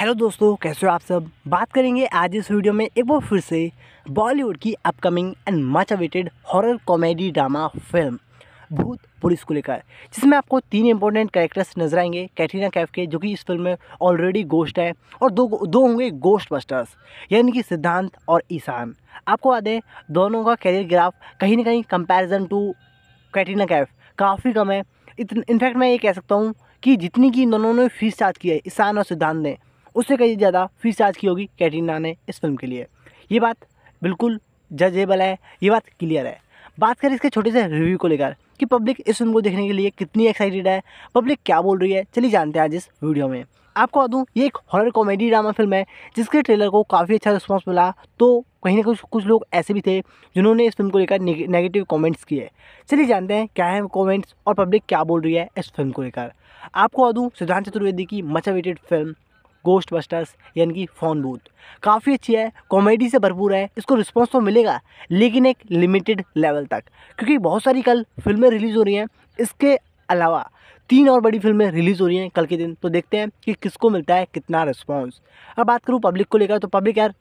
hello दोस्तों कैसे हो आप सब बात करेंगे आज इस वीडियो में एक बार फिर से बॉलीवुड की upcoming and much awaited horror comedy drama film Bhoot Police को लेकर जिसमें आपको तीन इंपॉर्टेंट कैरेक्टर्स नजर आएंगे कैटरीना कैफ के जो कि इस फिल्म में ऑलरेडी गोश्त है और दो दो होंगे गोश्त बस्टर्स यानी कि सिद्धांत और ईशान आपको याद है दोनों का कैरियर ग्राफ कहीं ना कहीं कंपेरिजन टू कैटरीना कैफ काफ़ी कम है इतन इनफैक्ट मैं ये कह सकता हूँ कि जितनी की इन दोनों ने फीस चार्ज की है ईशान और सिद्धांत ने उससे कहीं ज़्यादा फीस चार्ज की होगी कैटरीना ने इस फिल्म के लिए ये बात बिल्कुल जजेबल है ये बात क्लियर है बात करें इसके छोटे से रिव्यू को लेकर कि पब्लिक इस फिल्म को देखने के लिए कितनी एक्साइटेड है पब्लिक क्या बोल रही है चलिए जानते हैं आज इस वीडियो में आपको बता दूँ ये एक हॉरर कॉमेडी ड्रामा फिल्म है जिसके ट्रेलर को काफ़ी अच्छा रिस्पॉन्स मिला तो कहीं ना कुछ कुछ लोग ऐसे भी थे जिन्होंने इस फिल्म को लेकर नेगेटिव कमेंट्स किए चलिए जानते हैं क्या है कमेंट्स और पब्लिक क्या बोल रही है इस फिल्म को लेकर आपको बता दूँ सिद्धांत चतुर्वेदी की much awaited film ghost busters यानी कि फोन बूथ काफ़ी अच्छी है कॉमेडी से भरपूर है इसको रिस्पॉन्स तो मिलेगा लेकिन एक लिमिटेड लेवल तक क्योंकि बहुत सारी कल फिल्में रिलीज़ हो रही हैं इसके अलावा तीन और बड़ी फिल्में रिलीज़ हो रही हैं कल के दिन तो देखते हैं कि किसको मिलता है कितना रिस्पॉन्स अब बात करूँ पब्लिक को लेकर तो पब्लिक यार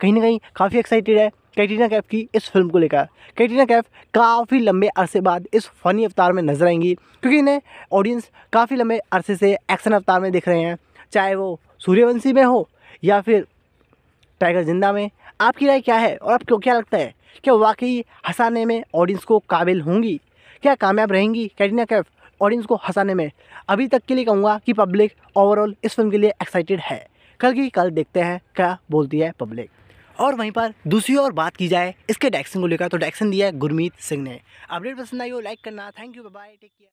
कहीं ना कहीं काफ़ी एक्साइटेड है कैटरीना कैफ की इस फिल्म को लेकर कैटरीना कैफ काफ़ी लंबे अरसे बाद इस फ़नी अवतार में नजर आएंगी क्योंकि इन्हें ऑडियंस काफ़ी लंबे अरसे से एक्शन अवतार में देख रहे हैं चाहे वो सूर्यवंशी में हो या फिर टाइगर जिंदा में आपकी राय क्या है और आपको क्या लगता है क्या वाकई हंसाने में ऑडियंस को काबिल होंगी क्या कामयाब रहेंगी कैटरीना कैफ ऑडियंस को हंसाने में अभी तक के लिए कहूँगा कि पब्लिक ओवरऑल इस फिल्म के लिए एक्साइटेड है कल की कल देखते हैं क्या बोलती है पब्लिक और वहीं पर दूसरी ओर बात की जाए इसके डायरेक्शन को लेकर तो डायरेक्शन दिया है गुरमीत सिंह ने अपडेट पसंद आई हो लाइक करना thank you bye take care